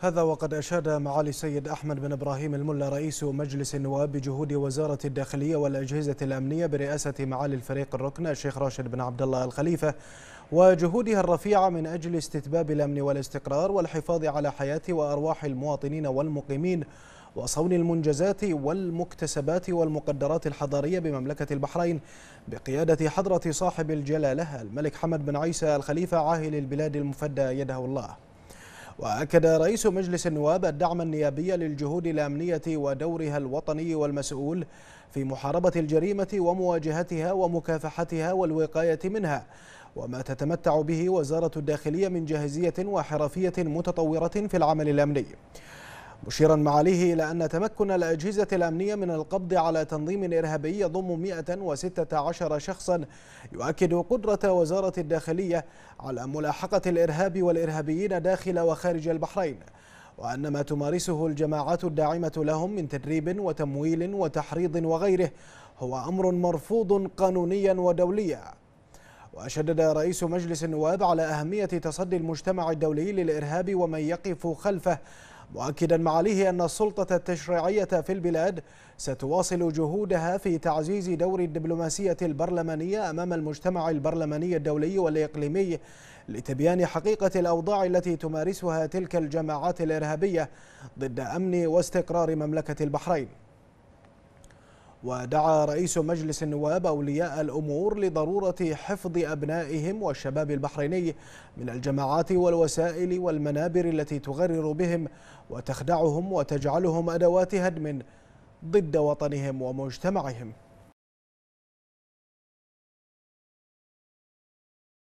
هذا وقد أشاد معالي السيد أحمد بن إبراهيم الملا رئيس مجلس النواب بجهود وزارة الداخلية والأجهزة الأمنية برئاسة معالي الفريق الركن الشيخ راشد بن عبد الله الخليفة وجهودها الرفيعة من أجل استتباب الأمن والاستقرار والحفاظ على حياة وأرواح المواطنين والمقيمين وصون المنجزات والمكتسبات والمقدرات الحضارية بمملكة البحرين بقيادة حضرة صاحب الجلالة الملك حمد بن عيسى الخليفة عاهل البلاد المفدى يده الله وأكد رئيس مجلس النواب الدعم النيابي للجهود الأمنية ودورها الوطني والمسؤول في محاربة الجريمة ومواجهتها ومكافحتها والوقاية منها وما تتمتع به وزارة الداخلية من جاهزية وحرفية متطورة في العمل الأمني مشيرا معاليه إلى أن تمكن الأجهزة الأمنية من القبض على تنظيم إرهابي يضم 116 شخصا يؤكد قدرة وزارة الداخلية على ملاحقة الإرهاب والإرهابيين داخل وخارج البحرين وأن ما تمارسه الجماعات الداعمة لهم من تدريب وتمويل وتحريض وغيره هو أمر مرفوض قانونيا ودوليا وشدد رئيس مجلس النواب على أهمية تصدي المجتمع الدولي للإرهاب ومن يقف خلفه مؤكدا معاليه أن السلطة التشريعية في البلاد ستواصل جهودها في تعزيز دور الدبلوماسية البرلمانية أمام المجتمع البرلماني الدولي والإقليمي لتبيان حقيقة الأوضاع التي تمارسها تلك الجماعات الإرهابية ضد أمن واستقرار مملكة البحرين ودعا رئيس مجلس النواب أولياء الأمور لضرورة حفظ أبنائهم والشباب البحريني من الجماعات والوسائل والمنابر التي تغرر بهم وتخدعهم وتجعلهم أدوات هدم ضد وطنهم ومجتمعهم